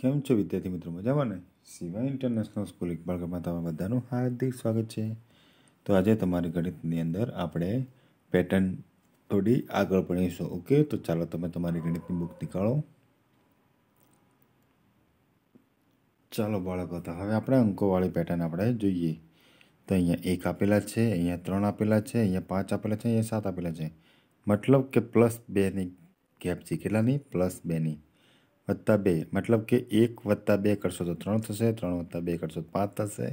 કેમ છો વિદ્યાર્થી મિત્રો મજામાં ને સિવાય ઇન્ટરનેશનલ સ્કૂલ ઇકબાલ કપમાં તમારા બધાનું હાર્દિક સ્વાગત છે તો આજે તમારી ગણિતની અંદર આપણે પેટર્ન થોડી આગળ ભણીશું ઓકે તો ચાલો તમે તમારી ગણિતની બુક નીકાળો ચાલો બાળકો તો હવે આપણે અંકોવાળી પેટર્ન આપણે જોઈએ તો અહીંયા એક આપેલા છે અહીંયા ત્રણ આપેલા છે અહીંયા પાંચ આપેલા છે અહીંયા સાત આપેલા છે મતલબ કે પ્લસ બેની ગેપ છે કેટલાની પ્લસ બેની વત્તા બે મતલબ કે એક વત્તા બે કરશો તો ત્રણ થશે ત્રણ વત્તા બે કરશો તો પાંચ થશે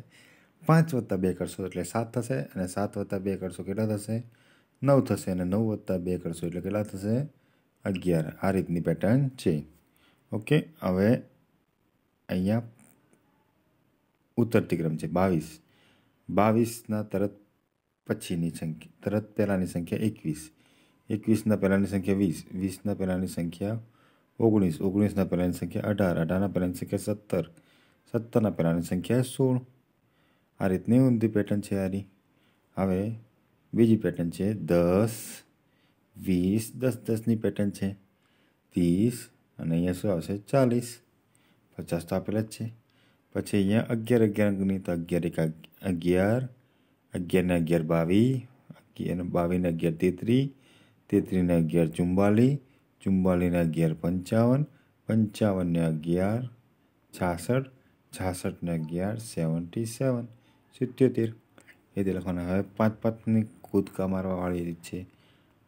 પાંચ વત્તા બે કરશો એટલે સાત થશે અને સાત વત્તા બે કરશો કેટલા થશે નવ થશે અને નવ વત્તા બે કરશો એટલે કેટલા થશે અગિયાર આ રીતની પેટર્ન છે ઓકે હવે અહીંયા ઉતરતી ક્રમ છે બાવીસ બાવીસના તરત પછીની સંખ્યા તરત પહેલાંની સંખ્યા એકવીસ એકવીસના પહેલાંની સંખ્યા વીસ વીસના પહેલાંની સંખ્યા ઓગણીસ ઓગણીસના પહેલાની સંખ્યા અઢાર અઢારના પહેલાંની સંખ્યા સત્તર સત્તરના પહેલાની સંખ્યા સોળ આ રીતની ઊંધી પેટર્ન છે આની હવે બીજી પેટર્ન છે દસ વીસ દસ દસની પેટર્ન છે ત્રીસ અને અહીંયા શું આવશે ચાલીસ પચાસ તો આપેલા જ છે પછી અહીંયા અગિયાર અગિયાર અંકની તો અગિયાર એક અગિયાર અગિયારને અગિયાર બાવીસ અગિયાર બાવીસને અગિયાર તેત્રીસ તેત્રીસને અગિયાર ચુમ્બાલીસ ચુમ્માલીસને અગિયાર પંચાવન પંચાવનને અગિયાર છાસઠ છાસઠને અગિયાર સેવન્ટી સેવન સિત્યોતેર એ તે લખવાના હવે પાંચ પાંચની કૂદકા મારવાવાળી રીત છે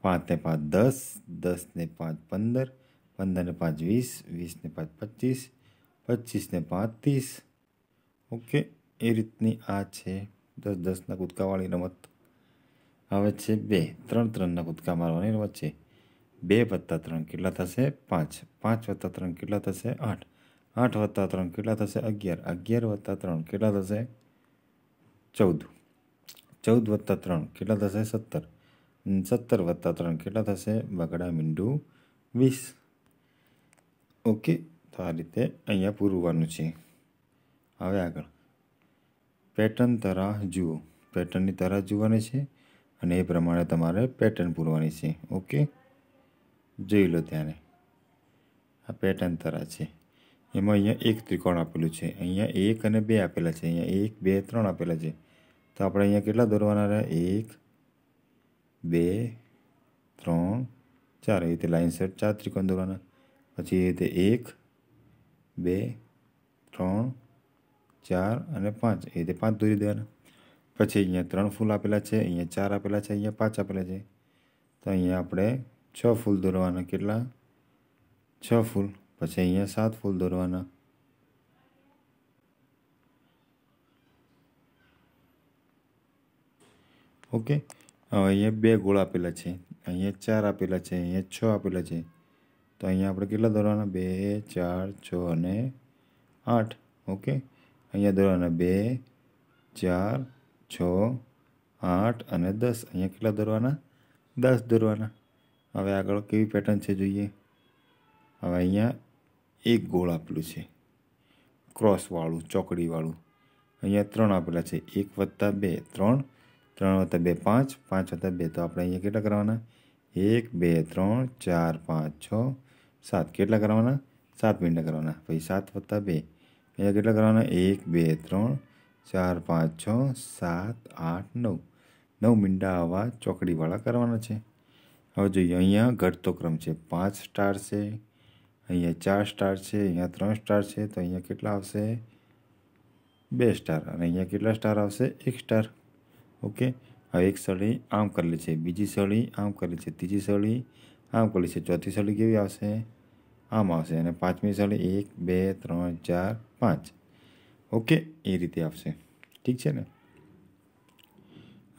પાંચને પાંચ દસ દસને પાંચ પંદર પંદરને પાંચ વીસ વીસને પાંચ પચીસ પચીસને પાંચ ત્રીસ ઓકે એ રીતની આ છે દસ દસના કૂદકાવાળી રમત હવે છે બે ત્રણ ત્રણના કૂદકા મારવાની રમત છે બે વત્તા ત્રણ કેટલા થશે પાંચ પાંચ વત્તા ત્રણ કેટલા થશે આઠ આઠ વત્તા ત્રણ કેટલા થશે અગિયાર અગિયાર વત્તા ત્રણ કેટલા થશે ચૌદ ચૌદ વત્તા ત્રણ કેટલા થશે સત્તર સત્તર વત્તા ત્રણ કેટલા થશે બગડા મીંડું વીસ ઓકે તો આ રીતે અહીંયા પૂરવાનું છે હવે આગળ પેટર્ન તરાહ જુઓ પેટર્નની તરાહ જોવાની છે અને એ પ્રમાણે તમારે પેટર્ન પૂરવાની છે ઓકે જોઈ લો ત્યારે આ પેટર્ન તરા છે એમાં અહીંયા એક ત્રિકોણ આપેલું છે અહીંયા એક અને બે આપેલા છે અહીંયા એક બે ત્રણ આપેલા છે તો આપણે અહીંયા કેટલા દોરવાના રહ્યા એક બે ત્રણ ચાર એ રીતે લાઇન સેટ ચાર ત્રિકોણ દોરવાના પછી એ રીતે એક બે ત્રણ ચાર અને પાંચ એ રીતે પાંચ દોરી દેવાના પછી અહીંયા ત્રણ ફૂલ આપેલા છે અહીંયા ચાર આપેલા છે અહીંયા પાંચ આપેલા છે તો અહીંયા આપણે છ ફૂલ દોરવાના કેટલા છ ફૂલ પછી અહીંયા સાત ફૂલ દોરવાના ઓકે હવે અહીંયા બે ગોળ આપેલા છે અહીંયા ચાર આપેલા છે અહીંયા છ આપેલા છે તો અહીંયા આપણે કેટલા દોરવાના બે ચાર છ અને આઠ ઓકે અહીંયા દોરવાના બે ચાર છ આઠ અને દસ અહીંયા કેટલા દોરવાના દસ દોરવાના હવે આગળ કેવી પેટર્ન છે જોઈએ હવે અહીંયા એક ગોળ આપેલું છે ક્રોસવાળું ચોકડીવાળું અહીંયા ત્રણ આપેલા છે એક વત્તા બે ત્રણ ત્રણ વત્તા બે પાંચ પાંચ વત્તા બે તો આપણે અહીંયા કેટલા કરવાના એક બે ત્રણ ચાર પાંચ છ સાત કેટલા કરવાના સાત મિનિટના કરવાના પછી સાત વત્તા બે અહીંયા કેટલા કરવાના એક બે ત્રણ ચાર પાંચ છ સાત આઠ નવ નવ મિનિટા આવા ચોકડીવાળા કરવાના છે હવે જોઈએ અહીંયા ઘટતો ક્રમ છે પાંચ સ્ટાર છે અહીંયા ચાર સ્ટાર છે અહીંયા ત્રણ સ્ટાર છે તો અહીંયા કેટલા આવશે બે સ્ટાર અને અહીંયા કેટલા સ્ટાર આવશે એક સ્ટાર ઓકે હવે એક સળી આમ કરેલી છે બીજી સળી આમ કરેલી છે ત્રીજી સળી આમ કરેલી છે ચોથી સળી કેવી આવશે આમ આવશે અને પાંચમી સળી એક બે ત્રણ ચાર પાંચ ઓકે એ રીતે આવશે ઠીક છે ને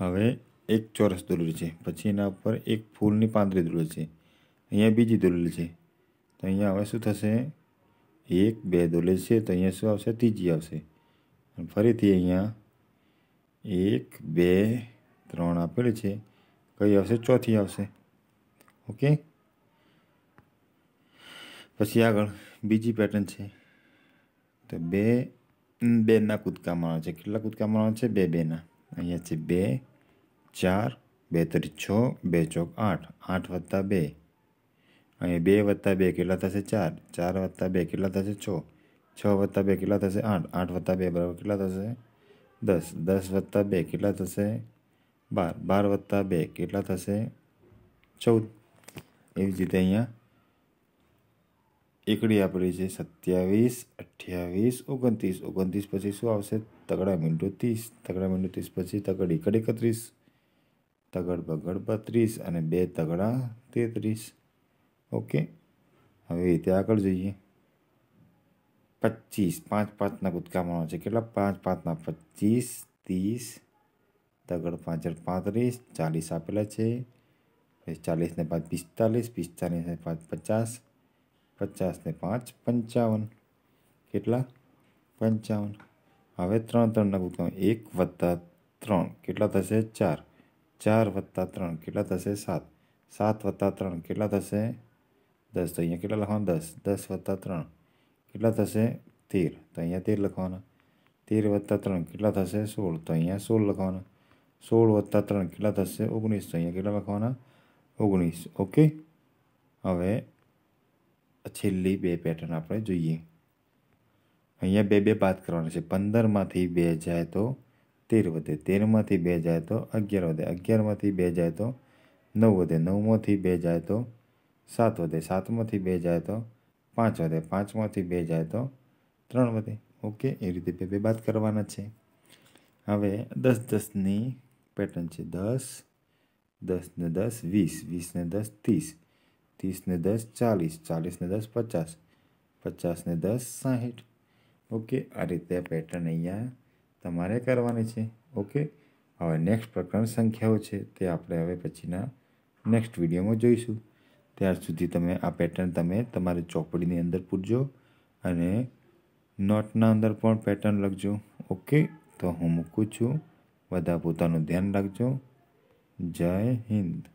હવે એક ચોરસ દોરેલી છે પછી એના ઉપર એક ફૂલની પાંદરી દોરેલી છે અહીંયા બીજી દોરેલી છે તો અહીંયા હવે શું થશે એક બે દોરેલી છે તો અહીંયા શું આવશે ત્રીજી આવશે અને ફરીથી અહીંયા એક બે ત્રણ આપેલી છે કઈ આવશે ચોથી આવશે ઓકે પછી આગળ બીજી પેટર્ન છે તો બે બેના કૂદકા મારવાના છે કેટલા કૂદકા મારવાના છે બે બેના અહીંયા છે બે ચાર બે તરી છ બે ચોક આઠ આઠ વત્તા બે અહીં બે વત્તા બે કેટલા થશે ચાર ચાર વત્તા બે કેટલા થશે છ છ વત્તા બે કેટલા થશે આઠ આઠ વત્તા બે બરાબર કેટલા થશે દસ દસ વત્તા બે કેટલા થશે બાર બાર વત્તા બે કેટલા થશે ચૌદ એવી જ રીતે અહીંયા એકડી આપણી છે સત્યાવીસ અઠ્યાવીસ ઓગણત્રીસ ઓગણત્રીસ પછી શું આવશે તગડા મીંડું ત્રીસ તગડા મીંડું ત્રીસ પછી તગડી એકડ એકત્રીસ તગડ બગડ બત્રીસ અને બે તગડા તેત્રીસ ઓકે હવે રીતે આગળ જઈએ પચીસ પાંચ પાંચના કૂદકામાં છે કેટલા પાંચ પાંચના પચીસ ત્રીસ તગડ પાંચ પાંત્રીસ ચાલીસ આપેલા છે પછી ચાલીસને પાંચ પિસ્તાલીસ પિસ્તાલીસને પાંચ પચાસ પચાસને પાંચ પંચાવન કેટલા પંચાવન હવે ત્રણ ત્રણના કૂદકામાં એક વત્તા ત્રણ કેટલા થશે ચાર ચાર વત્તા ત્રણ કેટલા થશે સાત સાત વત્તા ત્રણ કેટલા થશે દસ તો અહીંયા કેટલા લખવાના દસ દસ વત્તા ત્રણ કેટલા થશે તેર તો અહીંયા તેર લખવાના તેર વત્તા ત્રણ કેટલા થશે સોળ તો અહીંયા સોળ લખવાના સોળ વત્તા ત્રણ કેટલા થશે ઓગણીસ તો અહીંયા કેટલા લખવાના ઓગણીસ ઓકે હવે છેલ્લી બે પેટર્ન આપણે જોઈએ અહીંયા બે બે બાદ કરવાની છે પંદરમાંથી બે જાય તો તેર વધે તેરમાંથી બે જાય તો અગિયાર વધે અગિયારમાંથી બે જાય તો નવ વધે નવમાંથી બે જાય તો સાત વધે સાતમાંથી બે જાય તો પાંચ વધે પાંચમાંથી બે જાય તો ત્રણ વધે ઓકે એ રીતે બે બે બાદ કરવાના છે હવે દસ દસની પેટર્ન છે દસ દસને દસ વીસ વીસને દસ ત્રીસ ત્રીસને દસ ચાલીસ ચાલીસને દસ પચાસ પચાસને દસ સાહીઠ ઓકે આ રીતે પેટર્ન અહીંયા તમારે કરવાની છે ઓકે હવે નેક્સ્ટ પ્રકરણ સંખ્યાઓ છે તે આપણે હવે પછીના નેક્સ્ટ વિડીયોમાં જોઈશું ત્યાર સુધી તમે આ પેટર્ન તમે તમારી ચોપડીની અંદર પૂરજો અને નોટના અંદર પણ પેટર્ન લખજો ઓકે તો હું મૂકું છું બધા પોતાનું ધ્યાન રાખજો જય હિન્દ